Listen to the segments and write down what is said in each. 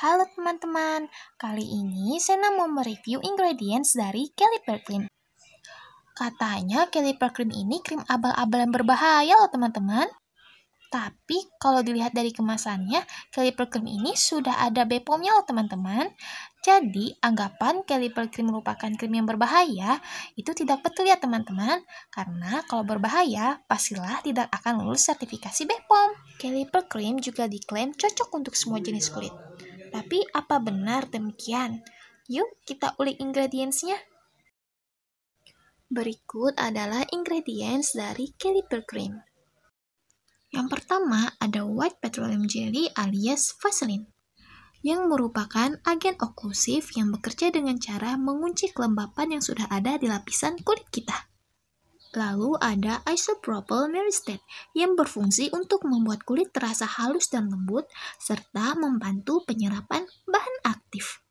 Halo teman-teman, kali ini Sena mau mereview ingredients dari Kelly Cream. Katanya Kelly Cream ini krim abal-abal yang berbahaya loh teman-teman. Tapi kalau dilihat dari kemasannya, Kelly cream ini sudah ada BPOM-nya loh teman-teman. Jadi, anggapan Kelly cream merupakan krim yang berbahaya itu tidak betul ya teman-teman. Karena kalau berbahaya, pastilah tidak akan lulus sertifikasi BPOM. Kelly cream juga diklaim cocok untuk semua jenis kulit. Tapi apa benar demikian? Yuk kita ulik ingredientsnya. Berikut adalah ingredients dari Kelly Cream. Yang pertama ada white petroleum jelly alias vaseline yang merupakan agen oklusif yang bekerja dengan cara mengunci kelembapan yang sudah ada di lapisan kulit kita. Lalu ada isopropyl myristate yang berfungsi untuk membuat kulit terasa halus dan lembut serta membantu penyerapan bahan aktif.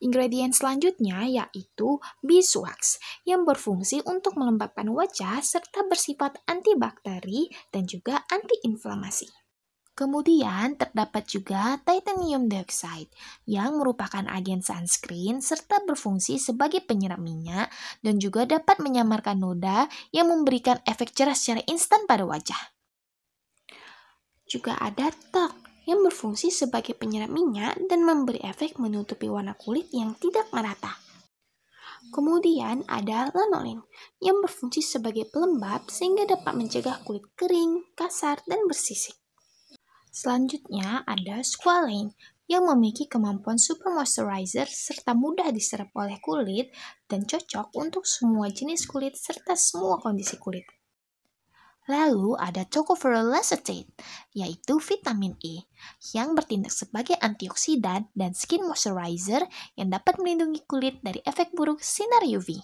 Ingredient selanjutnya yaitu beeswax yang berfungsi untuk melembabkan wajah serta bersifat antibakteri dan juga antiinflamasi. Kemudian terdapat juga titanium dioxide yang merupakan agen sunscreen serta berfungsi sebagai penyerap minyak dan juga dapat menyamarkan noda yang memberikan efek cerah secara instan pada wajah. Juga ada talc yang berfungsi sebagai penyerap minyak dan memberi efek menutupi warna kulit yang tidak merata. Kemudian ada lanolin yang berfungsi sebagai pelembab sehingga dapat mencegah kulit kering, kasar, dan bersisik. Selanjutnya ada squalene yang memiliki kemampuan super moisturizer serta mudah diserap oleh kulit dan cocok untuk semua jenis kulit serta semua kondisi kulit. Lalu ada tocopherol acetate, yaitu vitamin E, yang bertindak sebagai antioksidan dan skin moisturizer yang dapat melindungi kulit dari efek buruk sinar UV.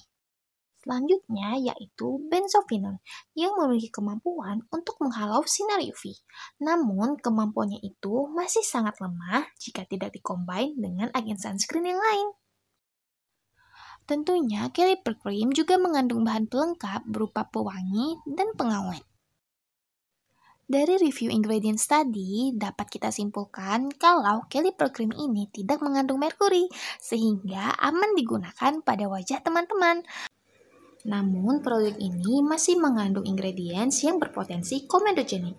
Selanjutnya yaitu benzophenone yang memiliki kemampuan untuk menghalau sinar UV. Namun kemampuannya itu masih sangat lemah jika tidak dikombin dengan agen sunscreen yang lain. Tentunya caliper cream juga mengandung bahan pelengkap berupa pewangi dan pengawet. Dari review ingredients tadi, dapat kita simpulkan kalau caliper cream ini tidak mengandung merkuri, sehingga aman digunakan pada wajah teman-teman. Namun, produk ini masih mengandung ingredients yang berpotensi komedogenik.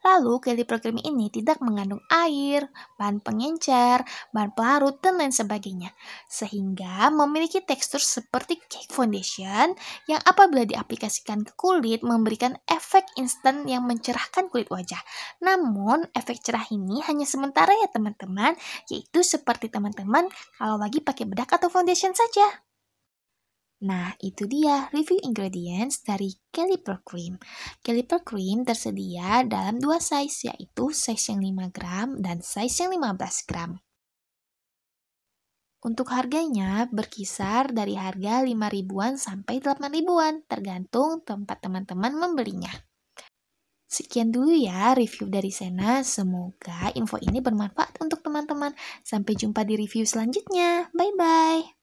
Lalu, kelly program ini tidak mengandung air, bahan pengencer, bahan pelarut, dan lain sebagainya. Sehingga memiliki tekstur seperti cake foundation yang apabila diaplikasikan ke kulit memberikan efek instan yang mencerahkan kulit wajah. Namun, efek cerah ini hanya sementara ya teman-teman, yaitu seperti teman-teman kalau lagi pakai bedak atau foundation saja. Nah, itu dia review ingredients dari Caliper Cream. Caliper Cream tersedia dalam dua size, yaitu size yang 5 gram dan size yang 15 gram. Untuk harganya berkisar dari harga 5 ribuan sampai 8 ribuan, tergantung tempat teman-teman membelinya. Sekian dulu ya review dari Sena. Semoga info ini bermanfaat untuk teman-teman. Sampai jumpa di review selanjutnya. Bye bye.